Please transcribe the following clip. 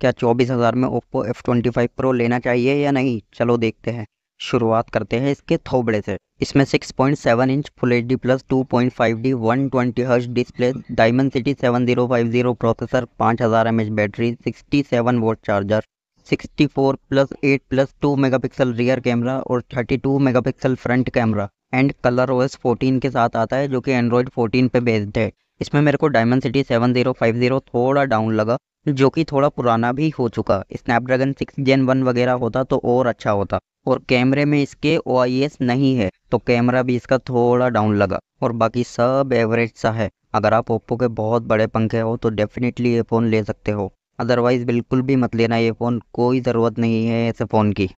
क्या चौबीस हज़ार में Oppo F twenty five pro लेना चाहिए या नहीं चलो देखते हैं शुरुआत करते हैं इसके थोबड़े से इसमें 6.7 inch full H D plus two point five D one twenty hertz display Dimensity seven zero five zero processor पाँच हज़ार M H battery sixty seven watt charger sixty four plus eight plus two megapixel rear camera और thirty two megapixel front camera and Color O S fourteen के साथ आता है जो कि Android fourteen पे बेस्ड है इसमें मेरे को Dimensity seven zero five zero थोड़ा डाउन लगा जो कि थोड़ा पुराना भी हो चुका स्नैपड्रैगन सिक्स जेन वन वगैरह होता तो और अच्छा होता और कैमरे में इसके ओ नहीं है तो कैमरा भी इसका थोड़ा डाउन लगा और बाकी सब एवरेज सा है अगर आप ओप्पो के बहुत बड़े पंखे हो तो डेफिनेटली ये फ़ोन ले सकते हो अदरवाइज़ बिल्कुल भी मत लेना ये फ़ोन कोई ज़रूरत नहीं है ऐसे फ़ोन की